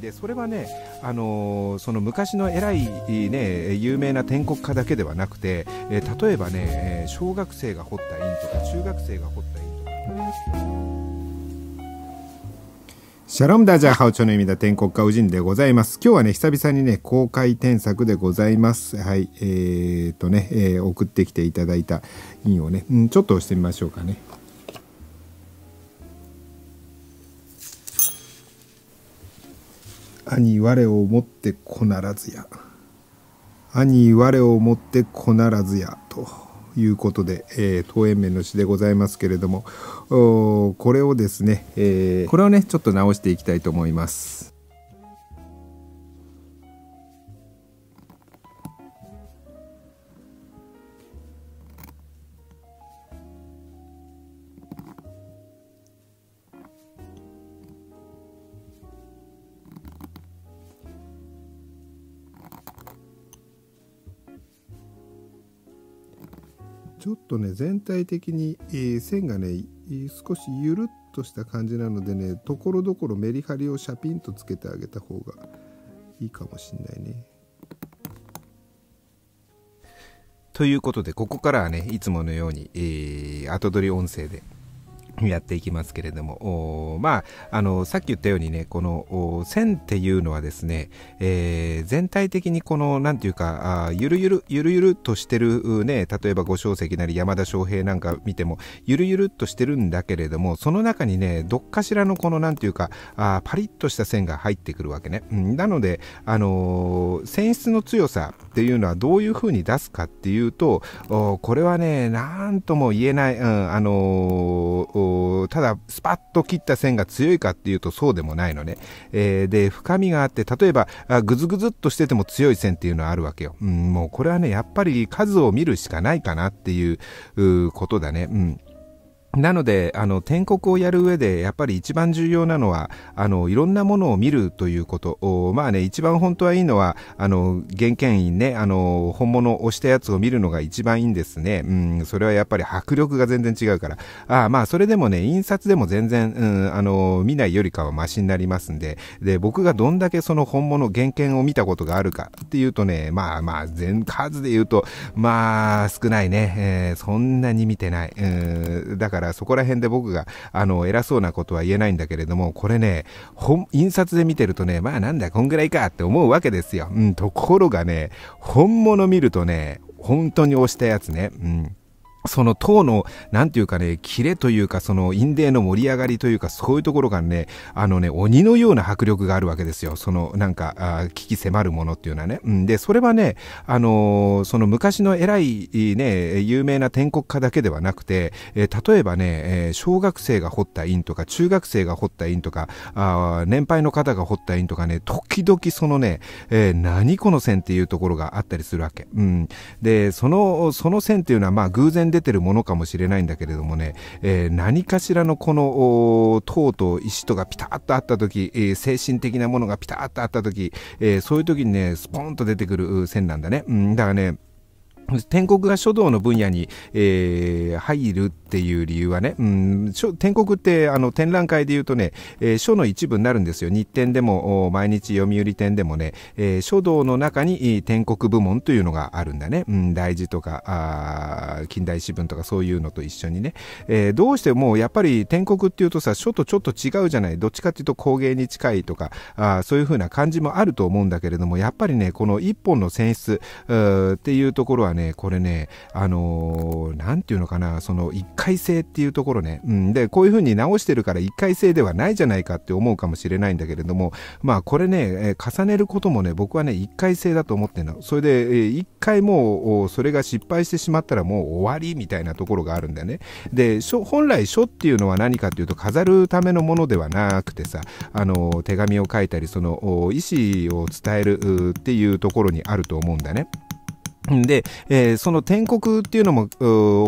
でそれはね、あのー、その昔の偉い、ね、有名な天国家だけではなくて、えー、例えばね小学生が掘った印とか中学生が掘った印とか。シャロムダジャハオチョの意味だ天国家ウジンでございます。今日はね、久々にね、公開添削でございます。はい、えー、っとね、えー、送ってきていただいた印をね、うん、ちょっと押してみましょうかね。兄我をもってこならずや兄我をもってこならずやということで、えー、園面の詩でございますけれどもこれをですね、えー、これをねちょっと直していきたいと思います。ちょっとね全体的に、えー、線がね少しゆるっとした感じなのでねところどころメリハリをシャピンとつけてあげた方がいいかもしんないね。ということでここからはねいつものように、えー、後取り音声で。やっていきますけれども、まあ、あの、さっき言ったようにね、この、線っていうのはですね、えー、全体的にこの、なんていうか、あゆるゆる、ゆるゆるとしてるね、例えば五小石なり山田翔平なんか見ても、ゆるゆるっとしてるんだけれども、その中にね、どっかしらのこの、なんていうか、あパリッとした線が入ってくるわけね。うん、なので、あのー、線質の強さっていうのはどういうふうに出すかっていうと、これはね、なんとも言えない、うん、あのーただ、スパッと切った線が強いかっていうとそうでもないのね。えー、で、深みがあって、例えば、ぐずぐずっとしてても強い線っていうのはあるわけよ。うん、もうこれはね、やっぱり数を見るしかないかなっていうことだね。うん。なので、あの、天国をやる上で、やっぱり一番重要なのは、あの、いろんなものを見るということ。まあね、一番本当はいいのは、あの、原件員ね、あの、本物を押したやつを見るのが一番いいんですね。うん、それはやっぱり迫力が全然違うから。ああ、まあ、それでもね、印刷でも全然、うん、あの、見ないよりかはマシになりますんで、で、僕がどんだけその本物、原件を見たことがあるかっていうとね、まあまあ、全数で言うと、まあ、少ないね。えー、そんなに見てない。うん、だから、からそこら辺で僕があの偉そうなことは言えないんだけれどもこれね本印刷で見てるとねまあなんだこんぐらいかって思うわけですよ、うん、ところがね本物見るとね本当に押したやつね、うん、その党の、なんていうかね、キレというか、その、印税の盛り上がりというか、そういうところがね、あのね、鬼のような迫力があるわけですよ。その、なんか、あ危機迫るものっていうのはね。うん、で、それはね、あのー、その昔の偉い、ね、有名な天国家だけではなくて、えー、例えばね、えー、小学生が掘った印とか、中学生が掘った印とか、あ年配の方が掘った印とかね、時々そのね、えー、何この線っていうところがあったりするわけ。うん。で、その、その線っていうのは、まあ、偶然で出てるものかもしれないんだけれどもね、えー、何かしらのこの塔と石とがピタッとあった時、えー、精神的なものがピタッとあった時、えー、そういう時にねスポーンと出てくる線なんだね、うん、だからね天国が書道の分野に、えー、入るっていう理由はね、うん、天国ってあの展覧会で言うとね、えー、書の一部になるんですよ。日展でも、毎日読売展でもね、えー、書道の中に天国部門というのがあるんだね。うん、大事とか、近代史文とかそういうのと一緒にね、えー。どうしてもやっぱり天国っていうとさ、書とちょっと違うじゃない。どっちかっていうと工芸に近いとか、あそういうふうな感じもあると思うんだけれども、やっぱりね、この一本の選出っていうところはね、ね、これね、あのー、なんていうのかな、その一回性っていうところね、うん、で、こういうふうに直してるから一回性ではないじゃないかって思うかもしれないんだけれども、まあこれね、え重ねることもね、僕はね、一回性だと思ってるの。それで、えー、一回もう、それが失敗してしまったらもう終わりみたいなところがあるんだよね。で、本来書っていうのは何かっていうと、飾るためのものではなくてさ、あのー、手紙を書いたり、その、意思を伝えるっていうところにあると思うんだね。で、えー、その天国っていうのも、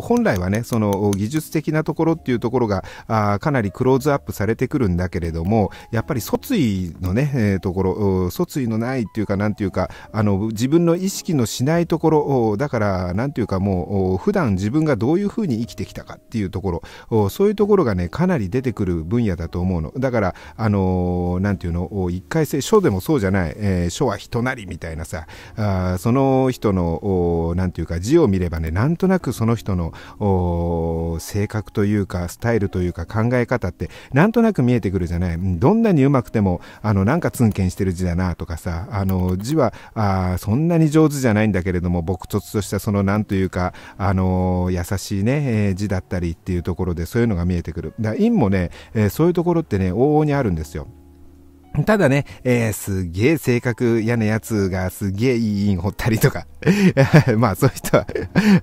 本来はね、その技術的なところっていうところが、あかなりクローズアップされてくるんだけれども、やっぱり卒意のね、えー、ところ、卒意のないっていうか、なんていうか、あの、自分の意識のしないところ、だから、なんていうかもう、普段自分がどういうふうに生きてきたかっていうところ、そういうところがね、かなり出てくる分野だと思うの。だから、あのー、なんていうの、一回生、書でもそうじゃない、えー、書は人なりみたいなさ、あその人の、何て言うか字を見ればねなんとなくその人の性格というかスタイルというか考え方ってなんとなく見えてくるじゃないどんなにうまくてもあのなんかツンケンしてる字だなとかさあの字はあそんなに上手じゃないんだけれども僕突としたその何というかあの優しいね、えー、字だったりっていうところでそういうのが見えてくるだ陰もね、えー、そういうところってね往々にあるんですよただね、えー、すげえ性格嫌なやつがすげえいいイン掘ったりとか まあそういう人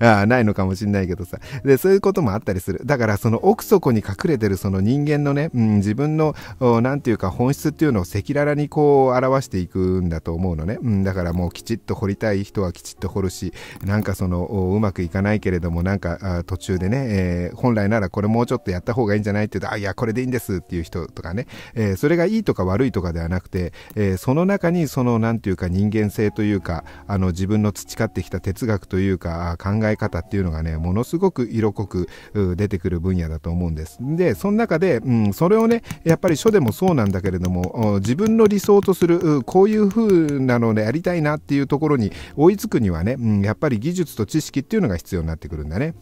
は ないのかもしんないけどさ。で、そういうこともあったりする。だからその奥底に隠れてるその人間のね、うん、自分の、なんていうか本質っていうのを赤裸々にこう表していくんだと思うのね。うん、だからもうきちっと掘りたい人はきちっと掘るし、なんかその、うまくいかないけれども、なんか途中でね、えー、本来ならこれもうちょっとやった方がいいんじゃないって言うと、あ、いや、これでいいんですっていう人とかね、えー、それがいいとか悪いとかとかではなくて、えー、その中にその何て言うか人間性というかあの自分の培ってきた哲学というか考え方っていうのがねものすごく色濃く出てくる分野だと思うんです。でその中で、うん、それをねやっぱり書でもそうなんだけれども自分の理想とするこういう風なのでやりたいなっていうところに追いつくにはね、うん、やっぱり技術と知識っていうのが必要になってくるんだね。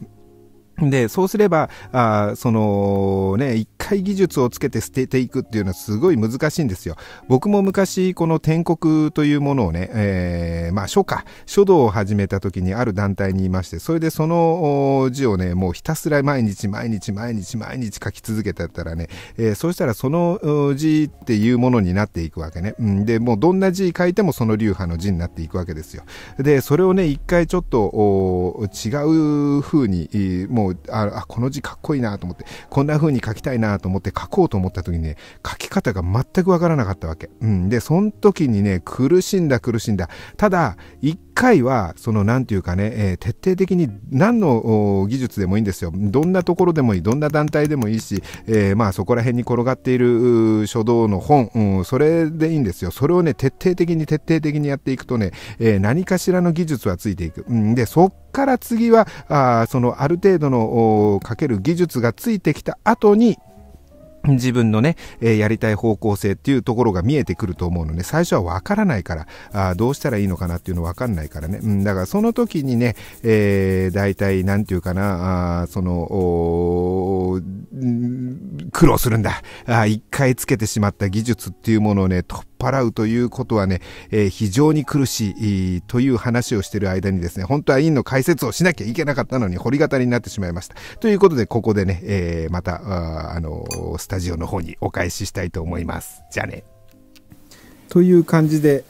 で、そうすれば、あそのね、一回技術をつけて捨てていくっていうのはすごい難しいんですよ。僕も昔この天国というものをね、えー、まあ書か、書道を始めた時にある団体にいまして、それでその字をね、もうひたすら毎日毎日毎日毎日書き続けてたらね、えー、そうしたらその字っていうものになっていくわけね。うん、で、もうどんな字書いてもその流派の字になっていくわけですよ。で、それをね、一回ちょっと違う風に、もう、あ、この字かっこいいなと思って、こんな風に書きたいなと思って書こうと思った時にね、書き方が全くわからなかったわけ。うん。で、その時にね、苦しんだ苦しんだ。ただ、一回は、その、なんていうかね、えー、徹底的に何の技術でもいいんですよ。どんなところでもいい、どんな団体でもいいし、えー、まあそこら辺に転がっている書道の本、うん、それでいいんですよ。それをね、徹底的に徹底的にやっていくとね、えー、何かしらの技術はついていく。うん、で、そっから次は、あそのある程度のかける技術がついてきた後に、自分のね、えー、やりたい方向性っていうところが見えてくると思うので、最初はわからないから、あどうしたらいいのかなっていうのわかんないからね。うん、だからその時にね、えー、大体なんていうかな、あその、苦労するんだ。あ一回つけてしまった技術っていうものをね、払うということはね、えー、非常に苦しいという話をしている間にですね、本当は委員の解説をしなきゃいけなかったのに、掘り語になってしまいました。ということで、ここでね、えー、また、あ、あのー、スタジオの方にお返ししたいと思います。じゃあね。という感じで、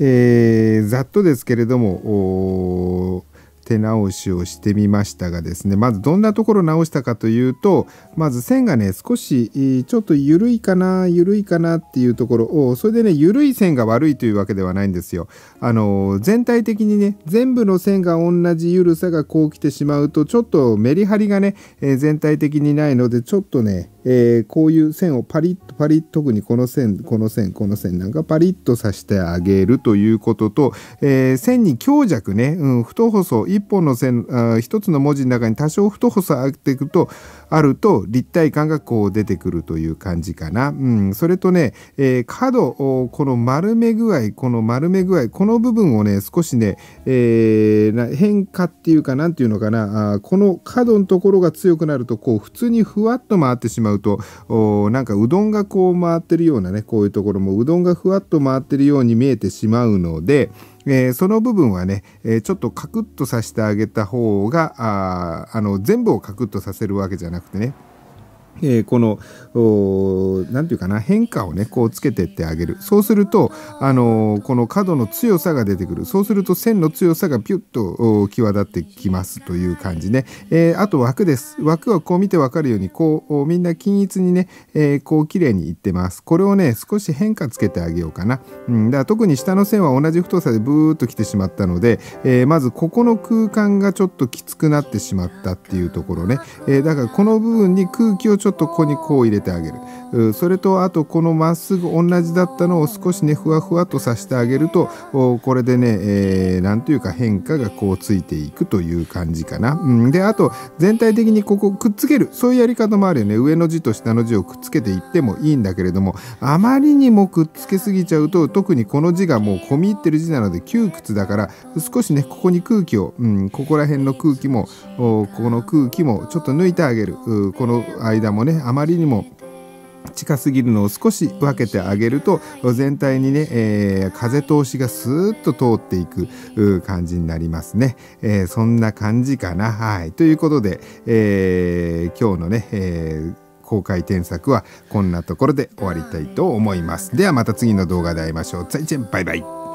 えー、ざっとですけれども、手直しをしてみましたがですねまずどんなところ直したかというとまず線がね少しちょっと緩いかな緩いかなっていうところをそれでね緩い線が悪いというわけではないんですよ。あの全体的にね全部の線が同じ緩さがこう来てしまうとちょっとメリハリがね、え全体的にないのでちょっとね、えー、こういう線をパリッとパリッと特にこの線この線この線なんかパリッとさしてあげるということと、えー、線に強弱ね、うん、太細1本の線あつの文字の中に多少太細あっていくとあると立体感がこう出てくるという感じかな。うん、それとね、えー、角この丸め具合この丸め具合この部分をね少しね、えー、変化っていうか何ていうのかなあこの角のところが強くなるとこう普通にふわっと回ってしまうとおなんかうどんがこう回ってるようなねこういうところもうどんがふわっと回ってるように見えてしまうので。えー、その部分はね、えー、ちょっとカクッとさせてあげた方がああの全部をカクッとさせるわけじゃなくてねえー、この何て言うかな変化をねこうつけてってあげるそうすると、あのー、この角の強さが出てくるそうすると線の強さがピュッと際立ってきますという感じね、えー、あと枠です枠はこう見て分かるようにこうみんな均一にね、えー、こう綺麗にいってますこれをね少し変化つけてあげようかな、うん、だから特に下の線は同じ太さでブーッときてしまったので、えまずここの空間がちょっときつくなってしまったっていうところね、えだからこの部分に空気をちょっとょっとここにこう入れてあげるそれとあとこのまっすぐ同じだったのを少しねふわふわとさしてあげるとこれでね何、えというか変化がこうついていくという感じかな。うん、であと全体的にここくっつけるそういうやり方もあるよね上の字と下の字をくっつけていってもいいんだけれどもあまりにもくっつけすぎちゃうと特にこの字がもう込み入ってる字なので窮屈だから少しねここに空気を、うん、ここら辺の空気もこの空気もちょっと抜いてあげるこの間間もねあまりにも近すぎるのを少し分けてあげると全体にね、えー、風通しがスーッと通っていく感じになりますね、えー、そんな感じかなはいということで、えー、今日のね、え公開添削はこんなところで終わりたいと思いますではまた次の動画で会いましょう。再见バイバイ